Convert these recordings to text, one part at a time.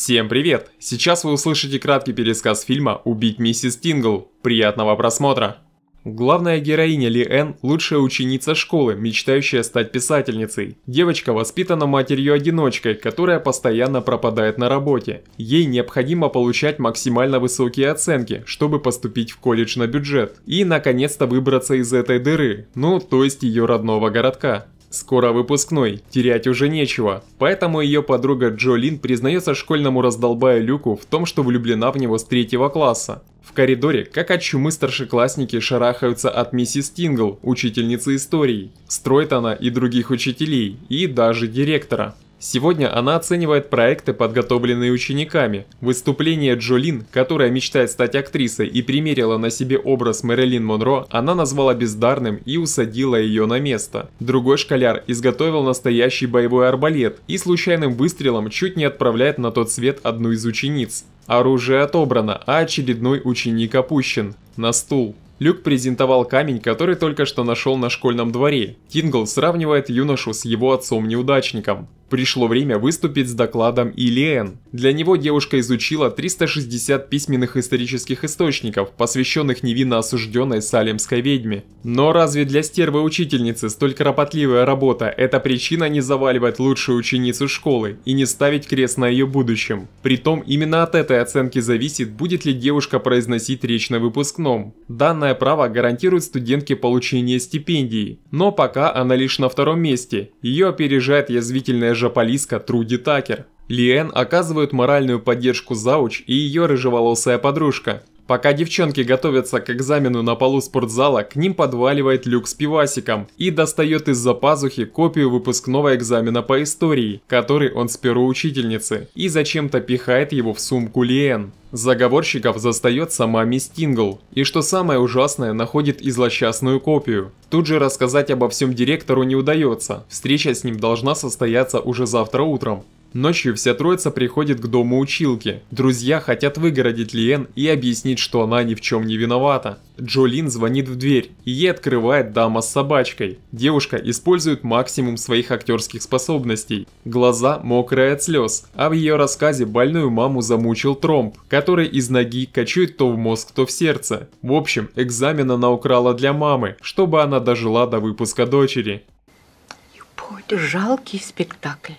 Всем привет! Сейчас вы услышите краткий пересказ фильма «Убить миссис Тингл». Приятного просмотра! Главная героиня Ли Эн – лучшая ученица школы, мечтающая стать писательницей. Девочка воспитана матерью-одиночкой, которая постоянно пропадает на работе. Ей необходимо получать максимально высокие оценки, чтобы поступить в колледж на бюджет. И, наконец-то, выбраться из этой дыры, ну, то есть ее родного городка. Скоро выпускной, терять уже нечего, поэтому ее подруга Джолин признается школьному раздолбая Люку в том, что влюблена в него с третьего класса. В коридоре, как от чумы старшеклассники шарахаются от миссис Тингл, учительницы истории, Строит она и других учителей, и даже директора. Сегодня она оценивает проекты, подготовленные учениками. Выступление Джолин, которая мечтает стать актрисой и примерила на себе образ Мэрилин Монро, она назвала бездарным и усадила ее на место. Другой школяр изготовил настоящий боевой арбалет и случайным выстрелом чуть не отправляет на тот свет одну из учениц. Оружие отобрано, а очередной ученик опущен. На стул. Люк презентовал камень, который только что нашел на школьном дворе. Тингл сравнивает юношу с его отцом-неудачником. Пришло время выступить с докладом Илиэн. Для него девушка изучила 360 письменных исторических источников, посвященных невинно осужденной салемской ведьме. Но разве для стервы-учительницы столь кропотливая работа – это причина не заваливать лучшую ученицу школы и не ставить крест на ее будущем? Притом именно от этой оценки зависит, будет ли девушка произносить речь на выпускном. Данное право гарантирует студентке получение стипендии, но пока она лишь на втором месте. Ее опережает язвительная жаполиска Труди Такер. Лиэн оказывают моральную поддержку Зауч и ее рыжеволосая подружка. Пока девчонки готовятся к экзамену на полу спортзала, к ним подваливает Люк с пивасиком и достает из-за пазухи копию выпускного экзамена по истории, который он сперу учительницы, и зачем-то пихает его в сумку Лиэн. Заговорщиков застает сама мисс Тингл, и что самое ужасное, находит и злосчастную копию. Тут же рассказать обо всем директору не удается, встреча с ним должна состояться уже завтра утром. Ночью вся троица приходит к дому училки. Друзья хотят выгородить Лиэн и объяснить, что она ни в чем не виновата. Джолин звонит в дверь, и ей открывает дама с собачкой. Девушка использует максимум своих актерских способностей. Глаза мокрые от слез, а в ее рассказе больную маму замучил тромб, который из ноги качует то в мозг, то в сердце. В общем, экзамен она украла для мамы, чтобы она дожила до выпуска дочери. Жалкий спектакль.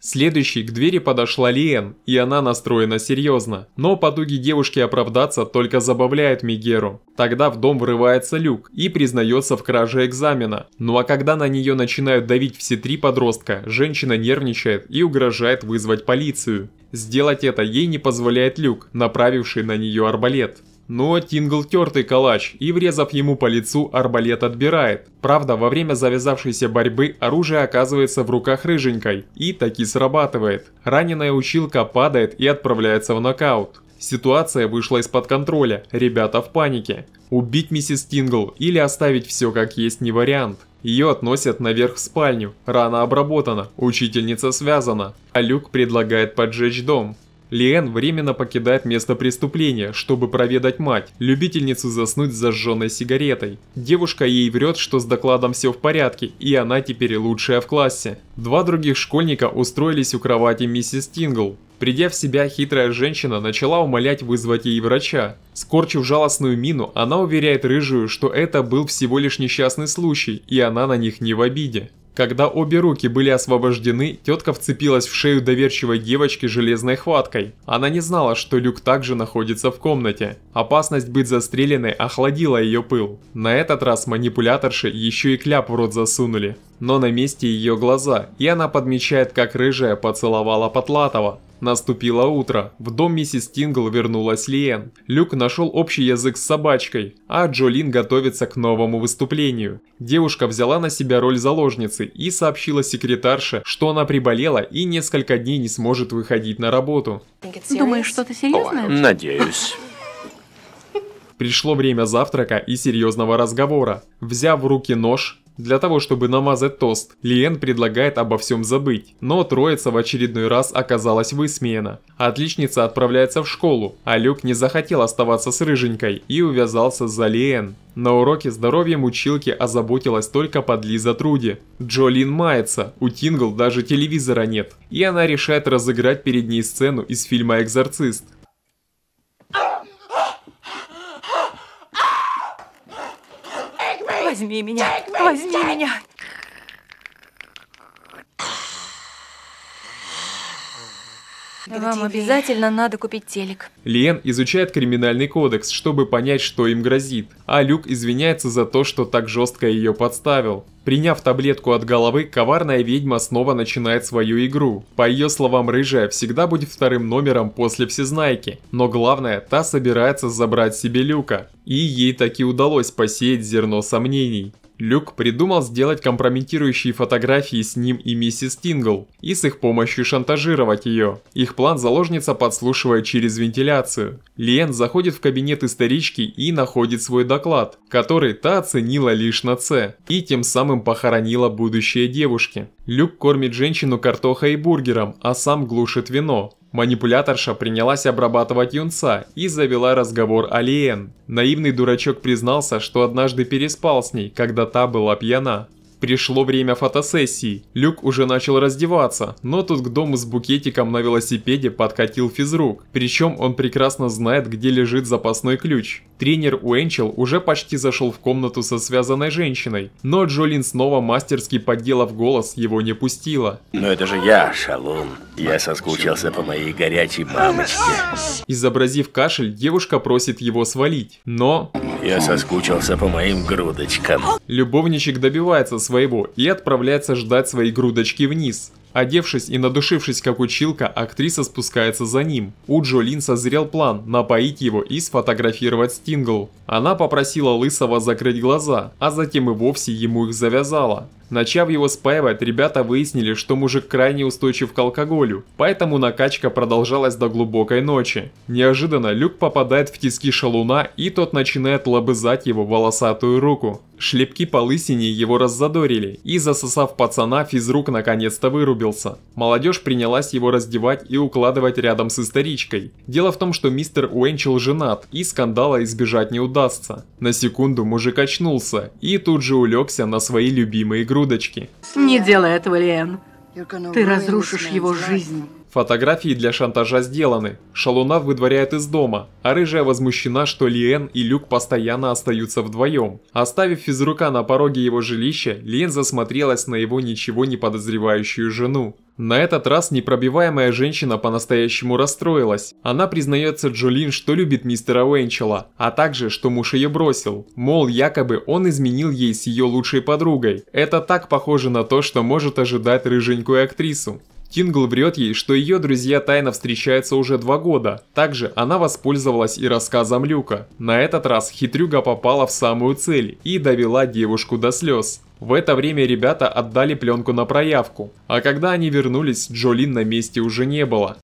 Следующей к двери подошла Лиэн, и она настроена серьезно. Но подуги девушки оправдаться только забавляют Мигеру. Тогда в дом врывается Люк и признается в краже экзамена. Ну а когда на нее начинают давить все три подростка, женщина нервничает и угрожает вызвать полицию. Сделать это ей не позволяет Люк, направивший на нее арбалет. Но ну а Тингл тертый калач и, врезав ему по лицу, арбалет отбирает. Правда, во время завязавшейся борьбы оружие оказывается в руках рыженькой и таки срабатывает. Раненая училка падает и отправляется в нокаут. Ситуация вышла из-под контроля, ребята в панике. Убить миссис Тингл или оставить все как есть не вариант. Ее относят наверх в спальню, рана обработана, учительница связана, а Люк предлагает поджечь дом. Лиэн временно покидает место преступления, чтобы проведать мать, любительницу заснуть с зажженной сигаретой. Девушка ей врет, что с докладом все в порядке, и она теперь лучшая в классе. Два других школьника устроились у кровати миссис Тингл. Придя в себя, хитрая женщина начала умолять вызвать ей врача. Скорчив жалостную мину, она уверяет Рыжую, что это был всего лишь несчастный случай, и она на них не в обиде. Когда обе руки были освобождены, тетка вцепилась в шею доверчивой девочки железной хваткой. Она не знала, что Люк также находится в комнате. Опасность быть застреленной охладила ее пыл. На этот раз манипуляторши еще и кляп в рот засунули. Но на месте ее глаза, и она подмечает, как рыжая поцеловала Потлатова. Наступило утро. В дом миссис Тингл вернулась Лиэн. Люк нашел общий язык с собачкой, а Джолин готовится к новому выступлению. Девушка взяла на себя роль заложницы и сообщила секретарше, что она приболела и несколько дней не сможет выходить на работу. Думаешь, что-то серьезное? О, надеюсь. Пришло время завтрака и серьезного разговора. Взяв в руки нож, для того, чтобы намазать тост, Лиэн предлагает обо всем забыть, но троица в очередной раз оказалась высмеяна. Отличница отправляется в школу, а Люк не захотел оставаться с Рыженькой и увязался за Лиэн. На уроке здоровьем училки озаботилась только под Лиза Труди. Джолин мается, у Тингл даже телевизора нет. И она решает разыграть перед ней сцену из фильма «Экзорцист», Возьми меня, возьми меня, Вам обязательно надо купить телек. Лен изучает криминальный кодекс, чтобы понять, что им грозит. А Люк извиняется за то, что так жестко ее подставил. Приняв таблетку от головы, коварная ведьма снова начинает свою игру. По ее словам, рыжая всегда будет вторым номером после всезнайки. Но главное, та собирается забрать себе Люка. И ей таки удалось посеять зерно сомнений. Люк придумал сделать компрометирующие фотографии с ним и миссис Тингл и с их помощью шантажировать ее. Их план заложница подслушивает через вентиляцию. Лиэн заходит в кабинет исторички и находит свой доклад, который та оценила лишь на С и тем самым похоронила будущее девушки. Люк кормит женщину картохой и бургером, а сам глушит вино. Манипуляторша принялась обрабатывать юнца и завела разговор о Лиен. Наивный дурачок признался, что однажды переспал с ней, когда та была пьяна. Пришло время фотосессии. Люк уже начал раздеваться, но тут к дому с букетиком на велосипеде подкатил физрук. Причем он прекрасно знает, где лежит запасной ключ. Тренер Уэнчел уже почти зашел в комнату со связанной женщиной, но Джолин снова мастерски подделав голос его не пустила. Но это же я, шалун. Я соскучился по моей горячей мамочке. Изобразив кашель, девушка просит его свалить, но... Я соскучился по моим грудочкам. Любовничек добивается своего и отправляется ждать свои грудочки вниз. Одевшись и надушившись как училка, актриса спускается за ним. У Джолин созрел план – напоить его и сфотографировать Стингл. Она попросила Лысого закрыть глаза, а затем и вовсе ему их завязала. Начав его спаивать, ребята выяснили, что мужик крайне устойчив к алкоголю, поэтому накачка продолжалась до глубокой ночи. Неожиданно Люк попадает в тиски шалуна, и тот начинает лобызать его волосатую руку. Шлепки по лысине его раззадорили, и засосав пацана, физрук наконец-то вырубился. Молодежь принялась его раздевать и укладывать рядом с историчкой. Дело в том, что мистер Уэнчел женат, и скандала избежать не удастся. На секунду мужик очнулся, и тут же улегся на свои любимые груди грудочки. Не делай этого, Лен. Ты разрушишь его жизнь. Фотографии для шантажа сделаны. Шалуна выдворяет из дома, а Рыжая возмущена, что Лиэн и Люк постоянно остаются вдвоем. Оставив физрука на пороге его жилища, Лиэн засмотрелась на его ничего не подозревающую жену. На этот раз непробиваемая женщина по-настоящему расстроилась. Она признается Джолин, что любит мистера Уэнчела, а также, что муж ее бросил. Мол, якобы он изменил ей с ее лучшей подругой. Это так похоже на то, что может ожидать рыженькую актрису. Тингл врет ей, что ее друзья тайно встречаются уже два года. Также она воспользовалась и рассказом Люка. На этот раз хитрюга попала в самую цель и довела девушку до слез. В это время ребята отдали пленку на проявку, а когда они вернулись, Джолин на месте уже не было.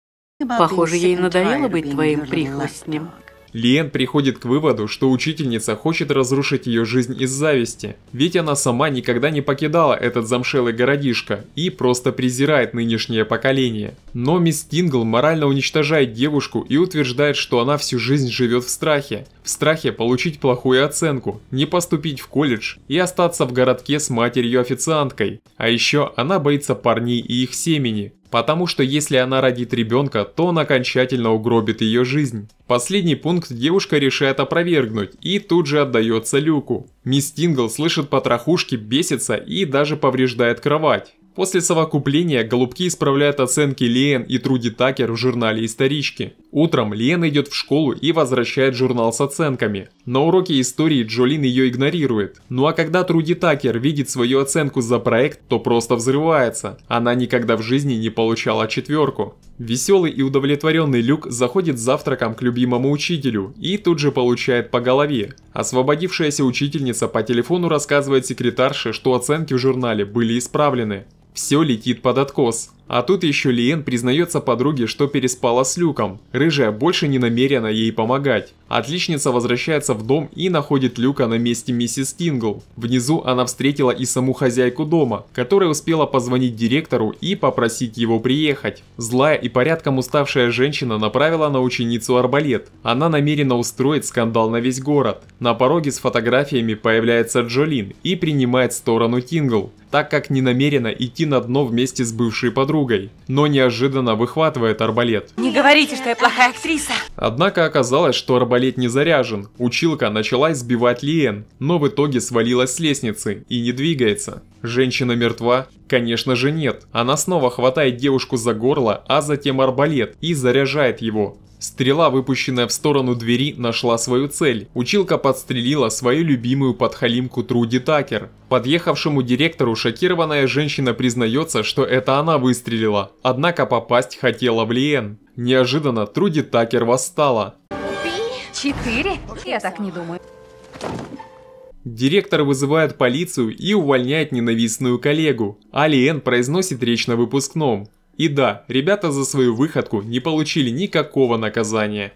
Похоже, ей надоело быть твоим прихвостнем. Лиэн приходит к выводу, что учительница хочет разрушить ее жизнь из зависти, ведь она сама никогда не покидала этот замшелый городишко и просто презирает нынешнее поколение. Но мисс Тингл морально уничтожает девушку и утверждает, что она всю жизнь живет в страхе. В страхе получить плохую оценку, не поступить в колледж и остаться в городке с матерью-официанткой. А еще она боится парней и их семени, Потому что если она родит ребенка, то он окончательно угробит ее жизнь. Последний пункт девушка решает опровергнуть и тут же отдается Люку. Мисс Тингл слышит потрохушки, бесится и даже повреждает кровать. После совокупления голубки исправляют оценки Лен и Труди Такер в журнале «Исторички». Утром Лен идет в школу и возвращает журнал с оценками. На уроке истории Джолин ее игнорирует. Ну а когда Труди Такер видит свою оценку за проект, то просто взрывается. Она никогда в жизни не получала четверку. Веселый и удовлетворенный Люк заходит завтраком к любимому учителю и тут же получает по голове. Освободившаяся учительница по телефону рассказывает секретарше, что оценки в журнале были исправлены все летит под откос. А тут еще Лиен признается подруге, что переспала с Люком. Рыжая больше не намерена ей помогать. Отличница возвращается в дом и находит Люка на месте миссис Тингл. Внизу она встретила и саму хозяйку дома, которая успела позвонить директору и попросить его приехать. Злая и порядком уставшая женщина направила на ученицу арбалет. Она намерена устроить скандал на весь город. На пороге с фотографиями появляется Джолин и принимает сторону Тингл, так как не намерена идти на дно вместе с бывшей подругой подругой, но неожиданно выхватывает арбалет. Не говорите, что я плохая актриса. Однако оказалось, что арбалет не заряжен. Училка начала избивать Лиен, но в итоге свалилась с лестницы и не двигается. Женщина мертва? Конечно же нет. Она снова хватает девушку за горло, а затем арбалет и заряжает его. Стрела, выпущенная в сторону двери, нашла свою цель. Училка подстрелила свою любимую подхалимку Труди Такер. Подъехавшему директору шокированная женщина признается, что это она выстрелила, однако попасть хотела в Лиен. Неожиданно Труди Такер восстала. Ты? Четыре? Я так не думаю. Директор вызывает полицию и увольняет ненавистную коллегу. Алиен произносит речь на выпускном. И да, ребята за свою выходку не получили никакого наказания.